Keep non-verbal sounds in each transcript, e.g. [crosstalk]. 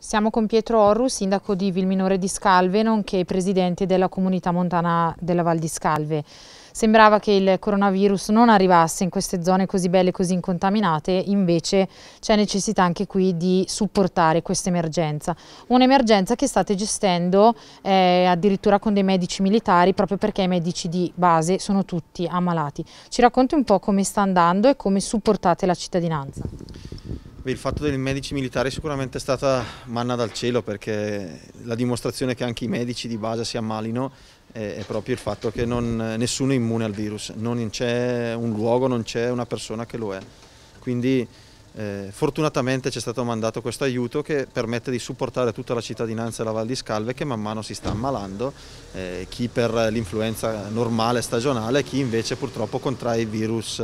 Siamo con Pietro Orru, sindaco di Vilminore di Scalve, nonché presidente della comunità montana della Val di Scalve. Sembrava che il coronavirus non arrivasse in queste zone così belle, e così incontaminate, invece c'è necessità anche qui di supportare questa emergenza. Un'emergenza che state gestendo eh, addirittura con dei medici militari, proprio perché i medici di base sono tutti ammalati. Ci racconti un po' come sta andando e come supportate la cittadinanza? il fatto dei medici militari è sicuramente stata manna dal cielo perché la dimostrazione che anche i medici di base si ammalino è, proprio il fatto che non, nessuno è immune al virus, non c'è un luogo, non c'è una persona che lo è. Quindi eh, fortunatamente ci è stato mandato questo aiuto che permette di supportare tutta la cittadinanza della Val di Scalve che man mano si sta ammalando, eh, chi per l'influenza normale stagionale, chi invece purtroppo contrae il virus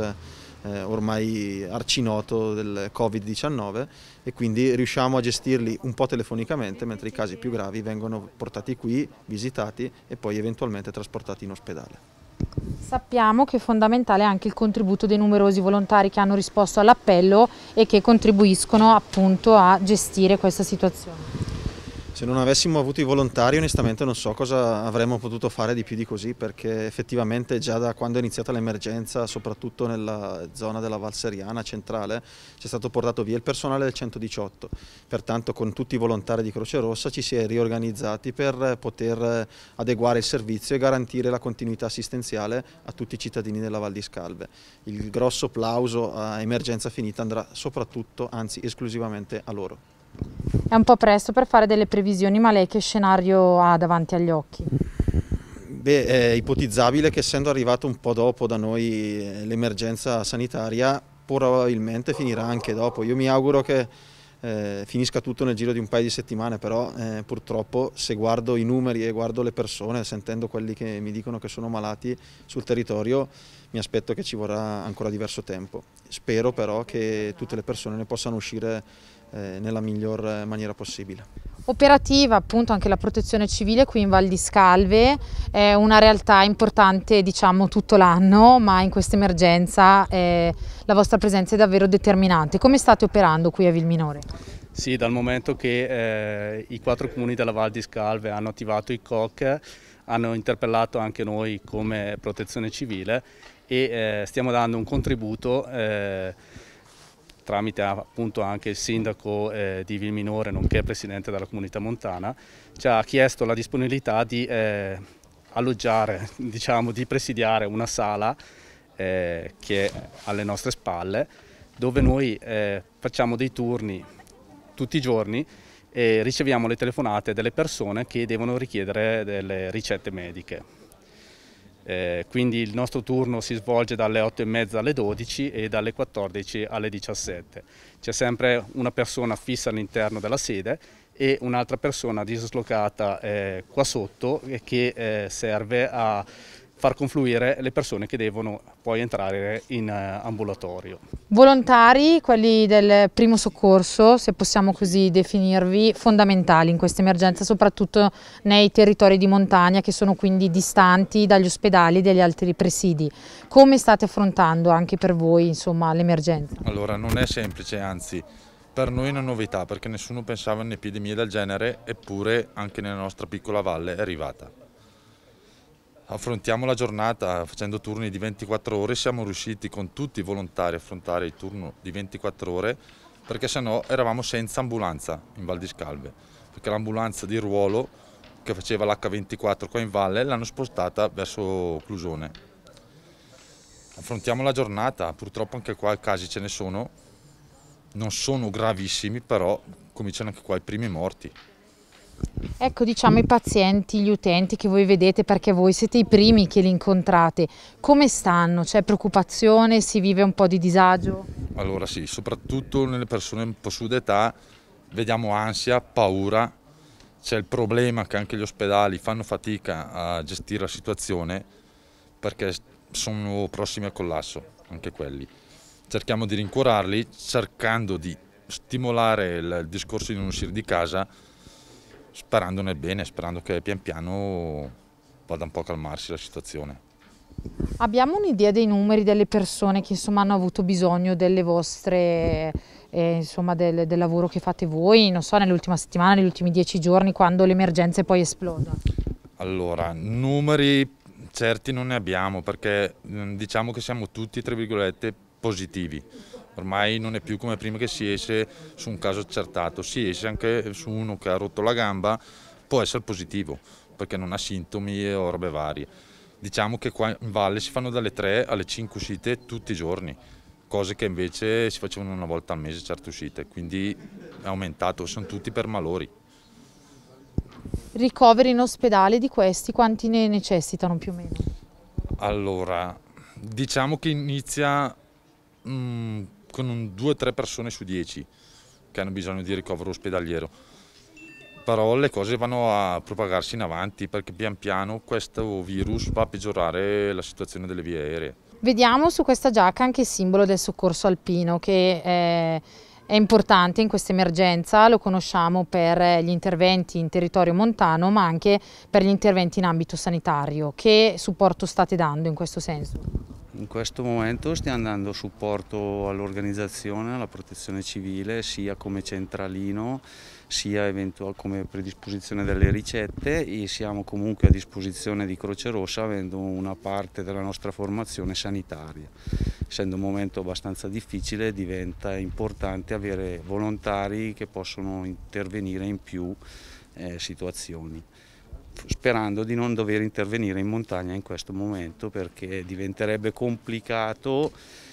eh, ormai arcinoto del Covid-19 e quindi riusciamo a gestirli un po' telefonicamente mentre i casi più gravi vengono portati qui, visitati e poi eventualmente trasportati in ospedale. Sappiamo che è fondamentale anche il contributo dei numerosi volontari che hanno risposto all'appello e che contribuiscono appunto a gestire questa situazione. Se non avessimo avuto i volontari onestamente non so cosa avremmo potuto fare di più di così perché effettivamente già da quando è iniziata l'emergenza, soprattutto nella zona della Val Seriana centrale, c'è stato portato via il personale del 118, pertanto con tutti i volontari di Croce Rossa ci si è riorganizzati per poter adeguare il servizio e garantire la continuità assistenziale a tutti i cittadini della Val di Scalve. Il grosso applauso a emergenza finita andrà soprattutto, anzi esclusivamente a loro. È un po' presto per fare delle previsioni, ma lei che scenario ha davanti agli occhi? Beh, è ipotizzabile che essendo arrivato un po' dopo da noi eh, l'emergenza sanitaria, probabilmente finirà anche dopo. Io mi auguro che eh, finisca tutto nel giro di un paio di settimane, però eh, purtroppo se guardo i numeri e guardo le persone, sentendo quelli che mi dicono che sono malati sul territorio, mi aspetto che ci vorrà ancora diverso tempo. Spero però che tutte le persone ne possano uscire eh, nella miglior maniera possibile. Operativa appunto anche la protezione civile qui in Val di Scalve, è una realtà importante diciamo tutto l'anno ma in questa emergenza eh, la vostra presenza è davvero determinante. Come state operando qui a Vilminore? Sì, dal momento che eh, i quattro comuni della Val di Scalve hanno attivato i COC, hanno interpellato anche noi come protezione civile e eh, stiamo dando un contributo eh, tramite appunto anche il sindaco eh, di Vilminore, nonché presidente della comunità montana, ci ha chiesto la disponibilità di eh, alloggiare, [laughs] diciamo, di presidiare una sala eh, che è alle nostre spalle, dove noi eh, facciamo dei turni tutti i giorni e riceviamo le telefonate delle persone che devono richiedere delle ricette mediche. Eh, quindi il nostro turno si svolge dalle 8 e mezza alle 12 e dalle 14 alle 17. C'è sempre una persona fissa all'interno della sede e un'altra persona dislocata eh, qua sotto che eh, serve a far confluire le persone che devono poi entrare in eh, ambulatorio. Volontari, quelli del primo soccorso, se possiamo così definirvi, fondamentali in questa emergenza, soprattutto nei territori di montagna che sono quindi distanti dagli ospedali e dagli altri presidi. Come state affrontando anche per voi l'emergenza? Allora non è semplice, anzi per noi è una novità perché nessuno pensava a un'epidemia del genere eppure anche nella nostra piccola valle è arrivata affrontiamo la giornata facendo turni di 24 ore, siamo riusciti con tutti i volontari a affrontare il turno di 24 ore perché sennò eravamo senza ambulanza in Val di Scalve, perché l'ambulanza di ruolo che faceva l'H24 qua in valle l'hanno spostata verso Clusone. Affrontiamo la giornata, purtroppo anche qua casi ce ne sono, non sono gravissimi però cominciano anche qua i primi morti. Ecco diciamo i pazienti, gli utenti che voi vedete perché voi siete i primi che li incontrate, come stanno? C'è preoccupazione? Si vive un po' di disagio? Allora sì, soprattutto nelle persone un po' su d'età vediamo ansia, paura, c'è il problema che anche gli ospedali fanno fatica a gestire la situazione perché sono prossimi al collasso, anche quelli. Cerchiamo di rincuorarli cercando di stimolare il discorso di non uscire di casa sperando nel bene, sperando che pian piano vada un po' a calmarsi la situazione. Abbiamo un'idea dei numeri delle persone che insomma, hanno avuto bisogno vostre, eh, insomma, del, del, lavoro che fate voi, non so, nell'ultima settimana, negli ultimi dieci giorni, quando l'emergenza poi esploda? Allora, numeri certi non ne abbiamo perché mm, diciamo che siamo tutti, tra virgolette, positivi Ormai non è più come prima che si esce su un caso accertato, si esce anche su uno che ha rotto la gamba, può essere positivo perché non ha sintomi o robe varie. Diciamo che qua in valle si fanno dalle 3 alle 5 uscite tutti i giorni, cose che invece si facevano una volta al mese certe uscite, quindi è aumentato, sono tutti per malori. Ricoveri in ospedale di questi, quanti ne necessitano più o meno? Allora, diciamo che inizia mh, mm, con 2-3 persone su 10 che hanno bisogno di ricovero ospedaliero. Però le cose vanno a propagarsi in avanti perché pian piano questo virus va a peggiorare la situazione delle vie aeree. Vediamo su questa giacca anche il simbolo del soccorso alpino che è è importante in questa emergenza, lo conosciamo per gli interventi in territorio montano ma anche per gli interventi in ambito sanitario. Che supporto state dando in questo senso? In questo momento stiamo dando supporto all'organizzazione, alla protezione civile, sia come centralino, sia come predisposizione delle ricette e siamo comunque a disposizione di Croce Rossa avendo una parte della nostra formazione sanitaria. Essendo un momento abbastanza difficile diventa importante avere volontari che possono intervenire in più eh, situazioni sperando di non dover intervenire in montagna in questo momento perché diventerebbe complicato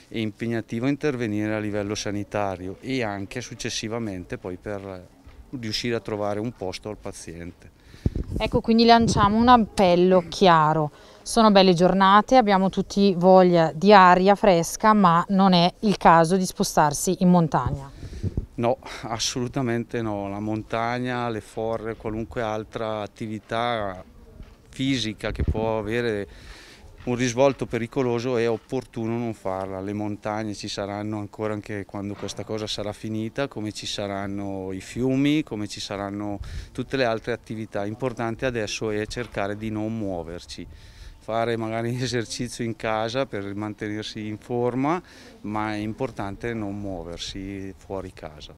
e impegnativo intervenire a livello sanitario e anche successivamente poi per riuscire a trovare un posto al paziente. Ecco, quindi lanciamo un appello chiaro. Sono belle giornate, abbiamo tutti voglia di aria fresca, ma non è il caso di spostarsi in montagna. No, [laughs] assolutamente no. La montagna, le forre, qualunque altra attività fisica che può avere un risvolto pericoloso è opportuno non farla. Le montagne ci saranno ancora anche quando questa cosa sarà finita, come ci saranno i fiumi, come ci saranno tutte le altre attività. L'importante adesso è cercare di non muoverci fare magari [laughs] esercizio in casa per mantenersi in forma, ma è importante non muoversi fuori casa.